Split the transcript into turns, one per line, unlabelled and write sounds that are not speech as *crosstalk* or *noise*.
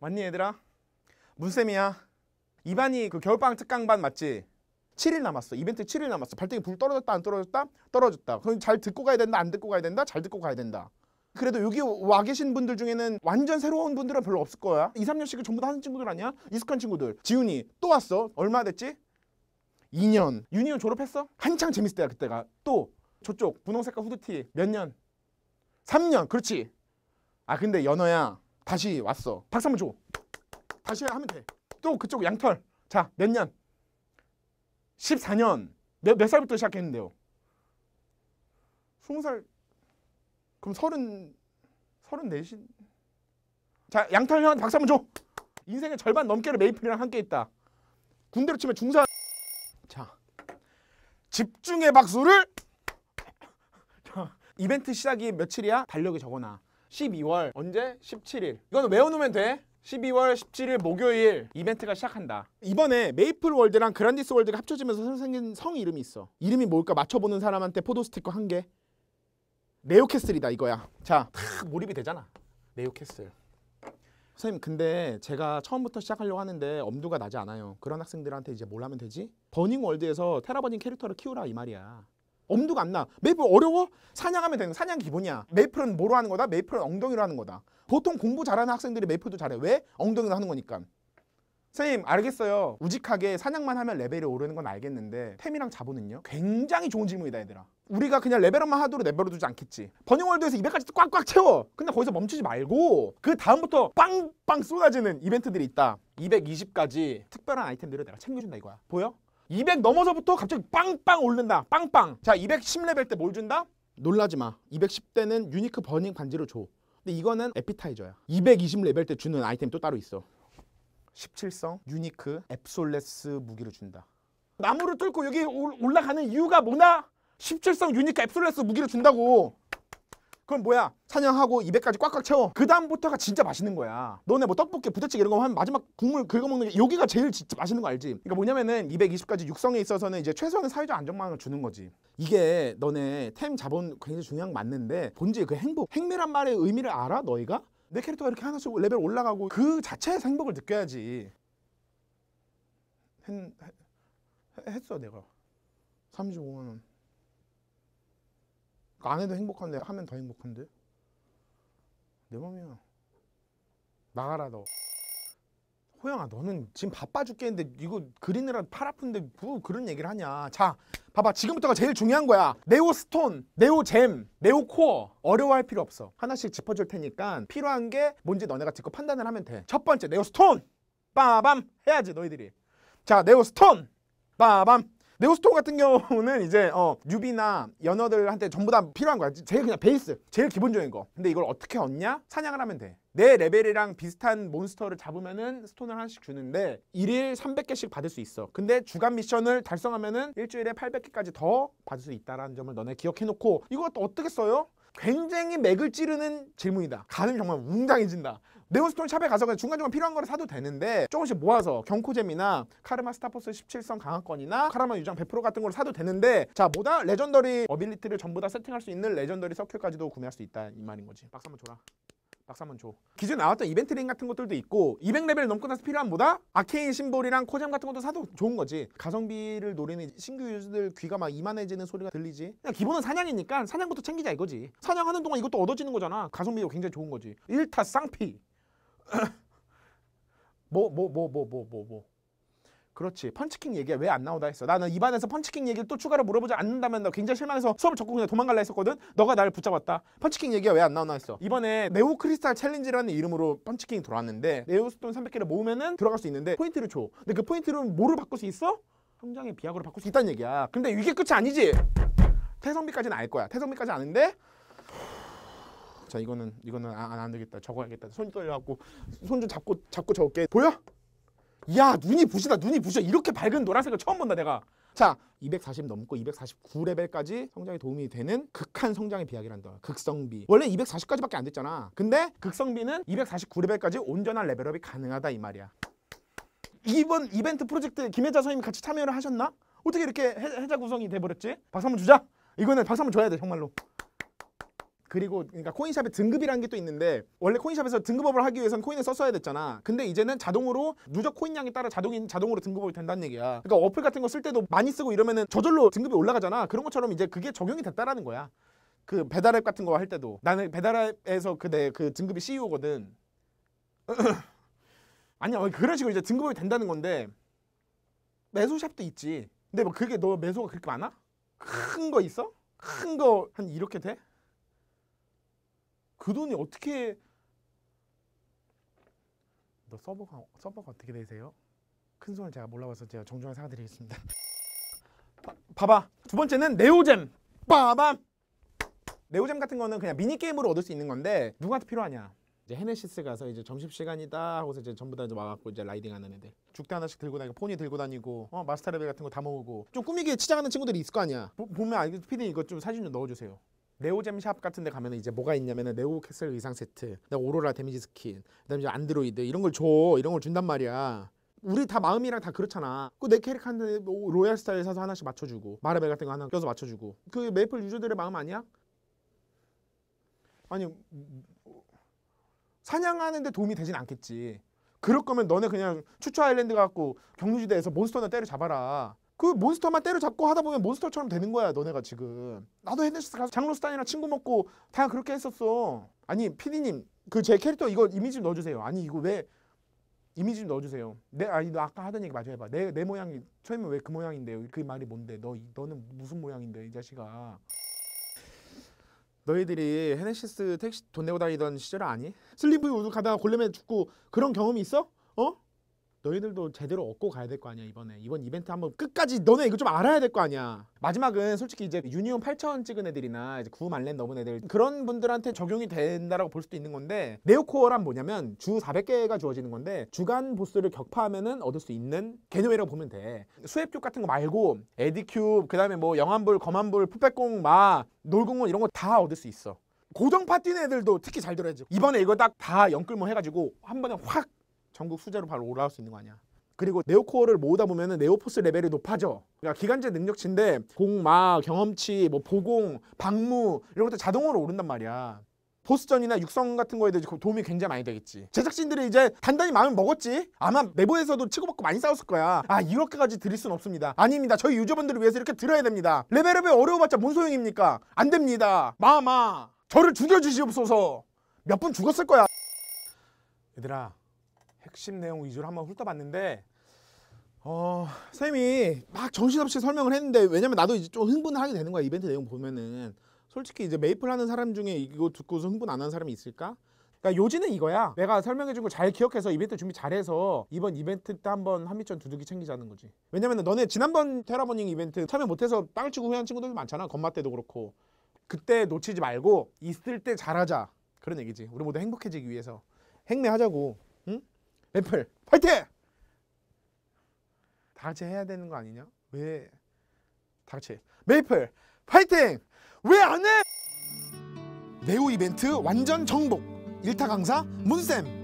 맞니 얘들아? 문쌤이야. 이반이 그 겨울방 특강반 맞지? 7일 남았어. 이벤트 7일 남았어. 발등이불 떨어졌다 안 떨어졌다? 떨어졌다. 그럼 잘 듣고 가야 된다 안 듣고 가야 된다? 잘 듣고 가야 된다. 그래도 여기 와 계신 분들 중에는 완전 새로운 분들은 별로 없을 거야. 2, 3년씩을 전부 다 하는 친구들 아니야? 익숙한 친구들. 지훈이 또 왔어. 얼마 됐지? 2년. 유니온 졸업했어? 한창 재밌을 때야 그때가. 또 저쪽 분홍색깔 후드티 몇 년? 3년. 그렇지. 아 근데 연어야. 다시 왔어. 박수 한번 줘. 다시 하면 돼. 또 그쪽 양털. 자, 몇 년? 14년. 몇, 몇 살부터 시작했는데요? 20살. 그럼 30, 34신. 자, 양털 형한테 박수 한번 줘. 인생의 절반 넘게를 메이플이랑 함께 있다. 군대로 치면 중사. 자, 집중의 박수를. 자, 이벤트 시작이 며칠이야? 달력에 적어놔. 12월 언제? 17일 이거는 외워놓으면 돼 12월 17일 목요일 이벤트가 시작한다 이번에 메이플 월드랑 그란디스 월드가 합쳐지면서 생긴 성 이름이 있어 이름이 뭘까 맞춰보는 사람한테 포도 스티커 한개 네오캐슬이다 이거야 자 몰입이 되잖아 네오캐슬 선생님 근데 제가 처음부터 시작하려고 하는데 엄두가 나지 않아요 그런 학생들한테 이제 뭘 하면 되지? 버닝월드에서 테라버닝 캐릭터를 키우라 이 말이야 엄두가 안 나. 메이플 어려워? 사냥하면 되는 거. 사냥 기본이야. 메이플은 뭐로 하는 거다? 메이플은 엉덩이로 하는 거다. 보통 공부 잘하는 학생들이 메이플도 잘해. 왜? 엉덩이로 하는 거니까. 선생님 알겠어요. 우직하게 사냥만 하면 레벨이 오르는 건 알겠는데 템이랑 자본은요? 굉장히 좋은 질문이다 얘들아. 우리가 그냥 레벨업만 하도록 레벨업 두지 않겠지. 버닝월드에서 200까지 꽉꽉 채워. 근데 거기서 멈추지 말고 그 다음부터 빵빵 쏟아지는 이벤트들이 있다. 220까지 특별한 아이템들을 내가 챙겨준다 이거야. 보여? 200 넘어서부터 갑자기 빵빵 오른다. 빵빵. 자, 210레벨 때 뭘 준다? 놀라지 마. 210대는 유니크 버닝 반지로 줘. 근데 이거는 에피타이저야. 220레벨 때 주는 아이템 또 따로 있어. 17성 유니크 앱솔레스 무기를 준다. 나무를 뚫고 여기 올라가는 이유가 뭐나? 17성 유니크 앱솔레스 무기를 준다고. 그럼 뭐야? 사냥하고 입에까지 꽉꽉 채워. 그 다음부터가 진짜 맛있는 거야. 너네 뭐 떡볶이, 부대찌개 이런 거 하면 마지막 국물 긁어먹는 게 여기가 제일 진짜 맛있는 거 알지? 그러니까 뭐냐면은 220까지 육성에 있어서는 이제 최소한의 사회적 안정망을 주는 거지. 이게 너네 템 자본 굉장히 중요한 거 맞는데 본질 그 행복, 행미란 말의 의미를 알아? 너희가? 내 캐릭터가 이렇게 하나씩 레벨 올라가고 그 자체의 행복을 느껴야지. 했, 했, 했어 내가. 35만 원. 안 해도 행복한데 하면 더 행복한데 내 맘이야 나가라 너 호영아 너는 지금 바빠 죽겠는데 이거 그리느라 팔 아픈데 뭐 그런 얘기를 하냐 자 봐봐 지금부터가 제일 중요한 거야 네오 스톤, 네오 잼, 네오 코어 어려워할 필요 없어 하나씩 짚어줄 테니까 필요한 게 뭔지 너네가 직접 판단을 하면 돼 첫 번째 네오 스톤 빠밤 해야지 너희들이 자 네오 스톤 빠밤 네오스토어 같은 경우는 이제 어, 뉴비나 연어들한테 전부 다 필요한 거야 제일 그냥 베이스 제일 기본적인 거 근데 이걸 어떻게 얻냐? 사냥을 하면 돼내 레벨이랑 비슷한 몬스터를 잡으면은 스톤을 하나씩 주는데 1일 300개씩 받을 수 있어. 근데 주간 미션을 달성하면은 일주일에 800개까지 더 받을 수 있다라는 점을 너네 기억해 놓고 이거 어떻게 써요? 굉장히 맥을 찌르는 질문이다. 가슴 정말 웅장해진다. 네온스톤 샵에 가서 그냥 중간중간 필요한 거를 사도 되는데 조금씩 모아서 경코잼이나 카르마 스타포스 17성 강화권이나 카르마 유장 100% 같은 걸 사도 되는데 자 뭐다? 레전더리 어빌리티를 전부 다 세팅할 수 있는 레전더리 서큐까지도 구매할 수 있다 이 말인 거지 박수 한번 줘라 박사 한번 줘. 기존에 나왔던 이벤트 링 같은 것들도 있고 200레벨 넘고 나서 필요한 보다 아케인 심볼이랑 코잼 같은 것도 사도 좋은 거지. 가성비를 노리는 신규 유저들 귀가 막 이만해지는 소리가 들리지. 그냥 기본은 사냥이니까 사냥부터 챙기자 이거지. 사냥하는 동안 이것도 얻어지는 거잖아. 가성비도 굉장히 좋은 거지. 일타 쌍피. 뭐 뭐 뭐 뭐 뭐 뭐 *laughs* 뭐, 뭐, 뭐, 뭐. 뭐, 뭐, 뭐. 그렇지. 펀치킹 얘기가 왜 안 나오다 했어. 나는 입안에서 펀치킹 얘기를 또 추가로 물어보지 않는다면 너 굉장히 실망해서 수업을 접고 그냥 도망갈라 했었거든. 너가 나를 붙잡았다. 펀치킹 얘기가 왜 안 나오나 했어. 이번에 네오 크리스탈 챌린지라는 이름으로 펀치킹이 돌아왔는데 네오스톤 300개를 모으면은 들어갈 수 있는데 포인트를 줘. 근데 그포인트를뭐로 바꿀 수 있어? 성장의 비약으로 바꿀 수 있다는 얘기야. 근데 이게 끝이 아니지. 태성비까지는 알 거야. 태성비까지 아는데 자 이거는 이거는 아, 안 되겠다 적어야겠다 손 떨려갖고 손좀 잡고 잡고 적게 보여? 야 눈이 부시다 눈이 부셔 이렇게 밝은 노란색을 처음 본다 내가 자240 넘고 249레벨까지 성장에 도움이 되는 극한 성장의 비약이란다 극성비 원래 240까지밖에 안 됐잖아 근데 극성비는 249레벨까지 온전한 레벨업이 가능하다 이 말이야 이번 이벤트 프로젝트 김혜자 선생님이 같이 참여를 하셨나? 어떻게 이렇게 해, 해자 구성이 돼버렸지? 박수 한번 주자 이거는 박수 한번 줘야 돼 정말로 그리고 그러니까 코인샵에 등급이라는 게 또 있는데 원래 코인샵에서 등급업을 하기 위해선 코인을 썼어야 됐잖아. 근데 이제는 자동으로 누적 코인량에 따라 자동인 자동으로 등급업이 된다는 얘기야. 그러니까 어플 같은 거 쓸 때도 많이 쓰고 이러면은 저절로 등급이 올라가잖아. 그런 것처럼 이제 그게 적용이 됐다라는 거야. 그 배달앱 같은 거 할 때도 나는 배달앱에서 그내그 그 등급이 CEO거든. *laughs* 아니야 그런 식으로 이제 등급업이 된다는 건데 매수샵도 있지. 근데 뭐 그게 너 매수가 그렇게 많아? 큰 거 있어? 큰 거 한 이렇게 돼? 그 돈이 어떻게 너 서버가 서버가 어떻게 되세요? 큰 손을 제가 몰라봐서 제가 정중하 사과드리겠습니다. 봐봐 두 번째는 네오잼 빠밤 네오잼 같은 거는 그냥 미니 게임으로 얻을 수 있는 건데 누구한테 필요하냐? 이제 헤네시스 가서 이제 점심 시간이다 하고서 이제 전부 다 이제 와갖고 이제 라이딩하는 애들 죽대 하나씩 들고 다니고 폰이 들고 다니고 어 마스터 레벨 같은 거 다 모으고 좀 꾸미기에 치장하는 친구들이 있을 거 아니야 보, 면 알겠 피디 이거 좀 사진 좀 넣어주세요 네오잼샵 같은 데 가면 이제 뭐가 있냐면은 네오 캐슬 의상 세트, 오로라 데미지 스킨, 그다음에 이제 안드로이드 이런 걸 줘. 이런 걸 준단 말이야. 우리 다 마음이랑 다 그렇잖아. 그 내 캐릭터 한테 뭐 로얄 스타일 사서 하나씩 맞춰주고 마르벨 같은 거 하나 껴서 맞춰주고 그 메이플 유저들의 마음 아니야? 아니 사냥하는데 도움이 되진 않겠지. 그럴 거면 너네 그냥 추추 아일랜드 갖고 경유지대에서 몬스터나 때려 잡아라. 그 몬스터만 때려잡고 하다 보면 몬스터처럼 되는 거야 너네가 지금 나도 헤네시스 가서 장로스탄이나 친구 먹고 다 그렇게 했었어 아니 피디님 그 제 캐릭터 이거 이미지 넣어주세요 아니 이거 왜 이미지 넣어주세요 내 아니 너 아까 하던 얘기 마저 해봐 내, 내 모양이 처음에 왜 그 모양인데요 그 말이 뭔데 너 너는 무슨 모양인데 이 자식아 너희들이 헤네시스 택시 돈 내고 다니던 시절 아니? 슬림브이 우드 가다가 골렘에 죽고 그런 경험이 있어? 어? 너희들도 제대로 얻고 가야 될 거 아니야 이번에 이번 이벤트 한번 끝까지 너네 이거 좀 알아야 될 거 아니야 마지막은 솔직히 이제 유니온 8천 찍은 애들이나 이제 9 말렌 넘은 애들 그런 분들한테 적용이 된다라고 볼 수도 있는 건데 네오코어란 뭐냐면 주 400개가 주어지는 건데 주간 보스를 격파하면은 얻을 수 있는 개념이라고 보면 돼 수앱큐 같은 거 말고 에디큐브 그다음에 뭐 영암불 검암불 풋백공 마 놀공원 이런 거 다 얻을 수 있어 고정파 뛰는 애들도 특히 잘들어야죠 이번에 이거 딱 다 연끌모 해가지고 한 번에 확 전국 수자로 바로 올라올 수 있는 거 아니야. 그리고 네오코어를 모으다 보면은 네오포스 레벨이 높아져. 그러니까 기간제 능력치인데 공 마, 경험치, 뭐 보공, 방무 이런 것도 자동으로 오른단 말이야. 보스전이나 육성 같은 거에 대해서 그 도움이 굉장히 많이 되겠지. 제작진들이 이제 단단히 마음을 먹었지. 아마 내부에서도 치고받고 많이 싸웠을 거야. 아 이렇게까지 드릴 수는 없습니다. 아닙니다. 저희 유저분들을 위해서 이렇게 들어야 됩니다. 레벨업에 어려워봤자 뭔 소용입니까? 안 됩니다. 마마 저를 죽여주시옵소서. 몇 분 죽었을 거야. 얘들아 핵심 내용 위주로 한번 훑어봤는데 어, 쌤이 막 정신없이 설명을 했는데 왜냐면 나도 이제 좀 흥분을 하게 되는 거야 이벤트 내용 보면은 솔직히 이제 메이플 하는 사람 중에 이거 듣고서 흥분 안 하는 사람이 있을까? 그러니까 요지는 이거야. 내가 설명해준 걸 잘 기억해서 이벤트 준비 잘해서 이번 이벤트 때 한번 한미전 두둑이 챙기자는 거지. 왜냐면 너네 지난번 테라버닝 이벤트 참여 못해서 빵을 치고 후회한 친구들 도 많잖아. 건마 때도 그렇고. 그때 놓치지 말고 있을 때 잘하자. 그런 얘기지. 우리 모두 행복해지기 위해서. 행내하자고. 애플 파이팅! 다 같이 해야 되는 거 아니냐? 왜다 같이 메이플 파이팅! 왜 안 해? 네오 이벤트 완전 정복 일타 강사 문쌤